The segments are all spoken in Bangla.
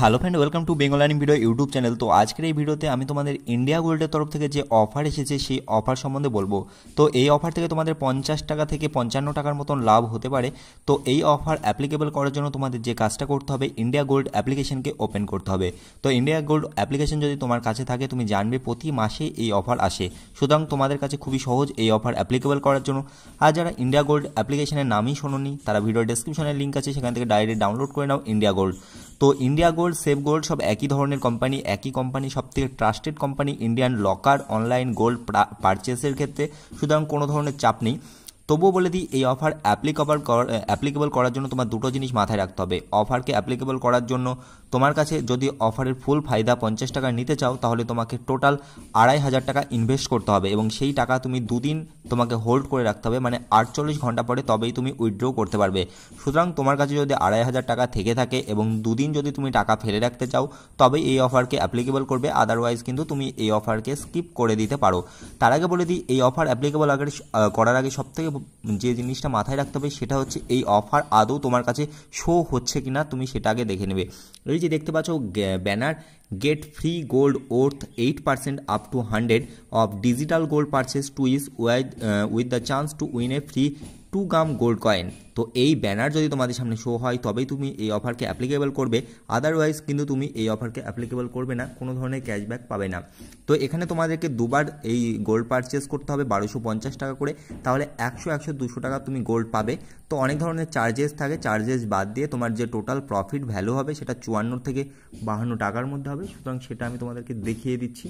hello friend welcome to Bengal earning video YouTube channel তো আজকের এই ভিডিওতে আমি তোমাদের ইন্ডিয়া গোল্ডের তরফ থেকে যে অফার এসেছে সেই অফার সম্বন্ধে বলবো তো এই অফার থেকে তোমাদের পঞ্চাশ টাকা থেকে পঞ্চান্ন টাকার মতন লাভ হতে পারে তো এই অফার অ্যাপ্লিকেবল করার জন্য তোমাদের যে কাজটা করতে হবে ইন্ডিয়া গোল্ড অ্যাপ্লিকেশনকে ওপেন করতে হবে তো ইন্ডিয়া গোল্ড অ্যাপ্লিকেশন যদি তোমার কাছে থাকে তুমি জানবে প্রতি মাসে এই অফার আসে সুতরাং তোমাদের কাছে খুবই সহজ এই অফার অ্যাপ্লিকেবল করার জন্য আর যারা ইন্ডিয়া গোল্ড অ্যাপ্লিকেশনের নামই শোনোনি তারা ভিডিও ডেসক্রিপশনের লিঙ্ক আছে সেখান থেকে ডাইরেক্ট ডাউনলোড করে নাও ইন্ডিয়া গোল্ড তো ইন্ডিয়া গোল্ড সেফ গোল্ড সব একই ধরনের কোম্পানি একই কোম্পানি সব থেকে trusted company Indian locker online gold পারচেসের ক্ষেত্রে সুতরাং কোনো ধরনের চাপ নেই তবুও বলে দিই এই অফার অ্যাপ্লিকেবল অ্যাপ্লিকেবল করার জন্য তোমার দুটো জিনিস মাথায় রাখতে হবে অফারকে অ্যাপ্লিকেবল করার জন্য তোমার কাছে যদি অফারের ফুল ফায়দা পঞ্চাশ টাকা নিতে চাও তাহলে তোমাকে টোটাল আড়াই হাজার টাকা ইনভেস্ট করতে হবে এবং সেই টাকা তুমি দুদিন তোমাকে হোল্ড করে রাখতে হবে মানে আটচল্লিশ ঘন্টা পরে তবেই তুমি উইথড্র করতে পারবে সুতরাং তোমার কাছে যদি আড়াই হাজার টাকা থেকে থাকে এবং দুদিন যদি তুমি টাকা ফেলে রাখতে চাও তবেই এই অফারকে অ্যাপ্লিকেবল করবে আদারওয়াইজ কিন্তু তুমি এই অফারকে স্কিপ করে দিতে পারো তার আগে বলে দিই এই অফার অ্যাপ্লিকেবল আগে করার আগে সবথেকে যে জিনিসটা মাথায় রাখতে হবে সেটা হচ্ছে এই অফার আদৌ তোমার কাছে শো হচ্ছে কি না তুমি সেটা আগে দেখে নেবে এই যে দেখতে পাচ্ছ banner get free gold worth eight percent up to hundred off digital gold purchase to is uh, with the chance to win a free two gram gold coin তো এই ব্যানার যদি তোমাদের সামনে শো হয় তবেই তুমি এই অফারকে অ্যাপ্লিকেবল করবে আদারওয়াইজ কিন্তু তুমি এই অফারকে অ্যাপ্লিকেবল করবে না কোনো ধরনের ক্যাশব্যাক পাবে না তো এখানে তোমাদেরকে দুবার এই গোল্ড পারচেস করতে হবে বারোশো পঞ্চাশ টাকা করে তাহলে একশো একশো দুশো টাকা তুমি গোল্ড পাবে তো অনেক ধরনের চার্জেস থাকে চার্জেস বাদ দিয়ে তোমার যে টোটাল প্রফিট ভ্যালু হবে সেটা চুয়ান্ন থেকে বাহান্ন টাকার মধ্যে হবে সুতরাং সেটা আমি তোমাদেরকে দেখিয়ে দিচ্ছি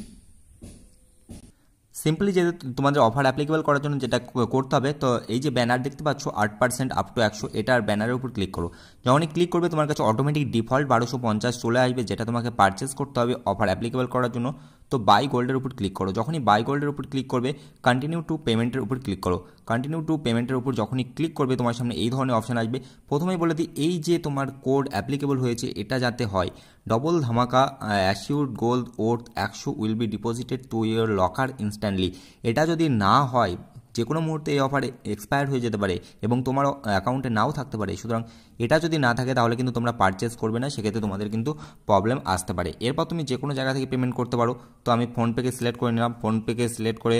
সিম্পলি যে তোমাদের অফার অ্যাপ্লিকেবল করার জন্য যেটা করতে হবে তো এই যে ব্যানার দেখতে পাচ্ছ আট পার্সেন্ট আপ টু একশো এটার ব্যানারের উপর ক্লিক করো যখনই ক্লিক করবে তোমার কাছে অটোমেটিক ডিফল্ট বারোশো পঞ্চাশ চলে আসবে যেটা তোমাকে পারচেস করতে হবে অফার অ্যাপ্লিকেবল করার জন্য তো বাই গোল্ডের উপর ক্লিক করো যখনই বাই গোল্ডের উপর ক্লিক করবে কন্টিনিউ টু পেমেন্টের উপর ক্লিক করো কন্টিনিউ টু পেমেন্টের উপর যখনই ক্লিক করবে তোমার সামনে এই ধরনের অপশান আসবে প্রথমেই বলে দিই এই যে তোমার কোড অ্যাপ্লিকেবল হয়েছে এটা যাতে হয় ডবল ধামাকা অ্যাসিউড গোল্ড ওর্থ একশো will be deposited to your locker instantly এটা যদি না হয় যে কোনো মুহূর্তে এই অফার এক্সপায়ার হয়ে যেতে পারে এবং তোমার অ্যাকাউন্টে নাও থাকতে পারে সুতরাং এটা যদি না থাকে তাহলে কিন্তু তোমরা পারচেস করবে না সেক্ষেত্রে তোমাদের কিন্তু প্রবলেম আসতে পারে এরপর তুমি যে কোনো জায়গা থেকে পেমেন্ট করতে পারো তো আমি ফোনপেকে সিলেক্ট করে নিলাম ফোনপেকে সিলেক্ট করে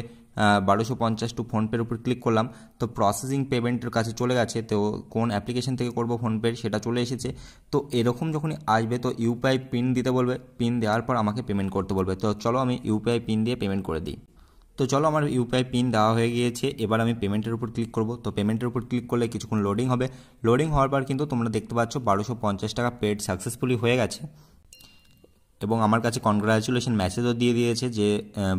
বারোশো পঞ্চাশ টু ফোনপের উপর ক্লিক করলাম তো প্রসেসিং পেমেন্টের কাছে চলে গেছে তো কোন অ্যাপ্লিকেশন থেকে করব ফোনপের সেটা চলে এসেছে তো এরকম যখনই আসবে তো ইউপিআই পিন দিতে বলবে পিন দেওয়ার পর আমাকে পেমেন্ট করতে বলবে তো চলো আমি ইউপিআই পিন দিয়ে পেমেন্ট করে দিই তো চলো আমার ইউপিআই পিন দেওয়া হয়ে গিয়েছে এবার আমি পেমেন্টের উপর ক্লিক করব তো পেমেন্টের উপর ক্লিক করলে কিছুক্ষণ লোডিং হবে লোডিং হওয়ার পর কিন্তু তোমরা দেখতে পাচ্ছ বারোশো পঞ্চাশ টাকা পেড সাকসেসফুলি হয়ে গেছে এবং আমার কাছে কনগ্রাচুলেশন মেসেজও দিয়ে দিয়েছে যে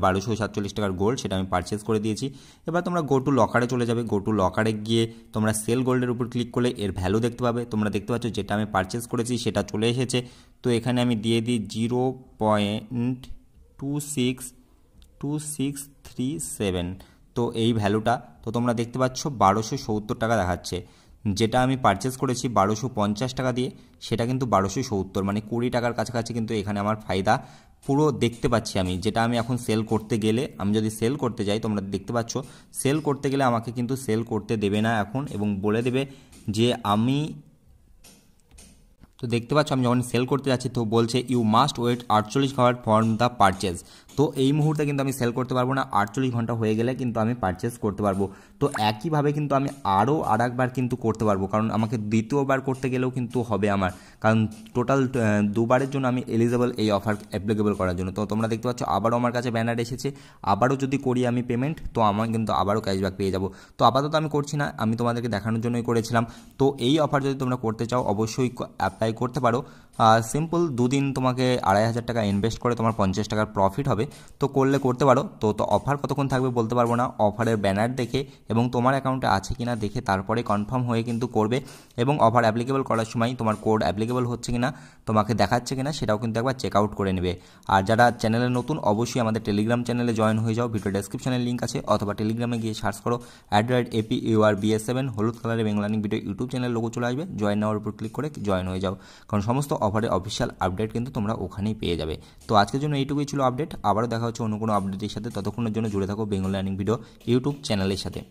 বারোশো সাতচল্লিশ টাকার গোল্ড সেটা আমি পারচেস করে দিয়েছি এবার তোমরা গো টু লকারে চলে যাবে গো টু লকারে গিয়ে তোমরা সেল গোল্ডের উপর ক্লিক করলে এর ভ্যালু দেখতে পাবে তোমরা দেখতে পাচ্ছ যেটা আমি পারচেস করেছি সেটা চলে এসেছে তো এখানে আমি দিয়ে দিই zero point two six two six three seven তো এই ভ্যালুটা তো তোমরা দেখতে পাচ্ছ বারোশো সত্তর টাকা দেখাচ্ছে যেটা আমি পারচেস করেছি বারোশো পঞ্চাশ টাকা দিয়ে সেটা কিন্তু বারোশো সত্তর মানে কুড়ি টাকার কাছাকাছি কিন্তু এখানে আমার ফায়দা পুরো দেখতে পাচ্ছি আমি যেটা আমি এখন সেল করতে গেলে আমি যদি সেল করতে যাই তোমরা দেখতে পাচ্ছ সেল করতে গেলে আমাকে কিন্তু সেল করতে দেবে না এখন এবং বলে দেবে যে আমি তো দেখতে পাচ্ছ আমি যখন সেল করতে যাচ্ছি তো বলছে ইউ মাস্ট ওয়েট আটচল্লিশ ঘন্টা ফর্ম দ্য পারচেস তো এই মুহূর্তে কিন্তু আমি সেল করতে পারবো না আটচল্লিশ ঘন্টা হয়ে গেলে কিন্তু আমি পারচেস করতে পারবো তো একইভাবে কিন্তু আমি আরও আর একবার কিন্তু করতে পারবো কারণ আমাকে দ্বিতীয়বার করতে গেলেও কিন্তু হবে আমার কারণ টোটাল দুবারের জন্য আমি এলিজেবল এই অফার অ্যাপ্লিকেবল করার জন্য তো তোমরা দেখতে পাচ্ছ আবারও আমার কাছে ব্যানার এসেছে আবারও যদি করি আমি পেমেন্ট তো আমার কিন্তু আবারও ক্যাশব্যাক পেয়ে যাবো তো আপাতত আমি করছি না আমি তোমাদেরকে দেখানোর জন্যই করেছিলাম তো এই অফার যদি তোমরা করতে চাও অবশ্যই অ্যাপ্লাই করতে পারো সিম্পল দুদিন তোমাকে আড়াই হাজার টাকা ইনভেস্ট করে তোমার পঞ্চাশ টাকার প্রফিট হবে তো করলে করতে পারো তো তো অফার কতক্ষণ থাকবে বলতে পারবো না অফারের ব্যানার দেখে এবং তোমার অ্যাকাউন্টে আছে কি না দেখে তারপরে কনফার্ম হয়ে কিন্তু করবে এবং অফার অ্যাপ্লিকেবল করার সময় তোমার কোড অ্যাপ্লিকেবল হচ্ছে কি না তোমাকে দেখাচ্ছে কি না সেটাও কিন্তু একবার চেক আউট করে নেবে আর যারা চ্যানেলে নতুন অবশ্যই আমাদের টেলিগ্রাম চ্যানেলে জয়েন হয়ে যাও ভিডিও ডেসক্রিপশনের লিঙ্ক আছে অথবা টেলিগ্রামে গিয়ে সার্চ করো at the rate AP UR BS seven হলুদ কালারের বেঙ্গলানিক ভিডিও ইউটিউব চ্যানেল লোগো চলে আসবে জয়েন নেওয়ার উপর ক্লিক করে জয়েন হয়ে যাও কারণ সমস্ত অফারের অফিসিয়াল আপডেট কিন্তু তোমরা ওখানেই পেয়ে যাবে তো আজকের জন্য এইটুকুই ছিল আপডেট আবারও দেখা হচ্ছে অন্য কোনো আপডেটের সাথে ততক্ষণের জন্য জুড়ে থাকো বেঙ্গল লার্নিং ভিডিও ইউটিউব চ্যানেলের সাথে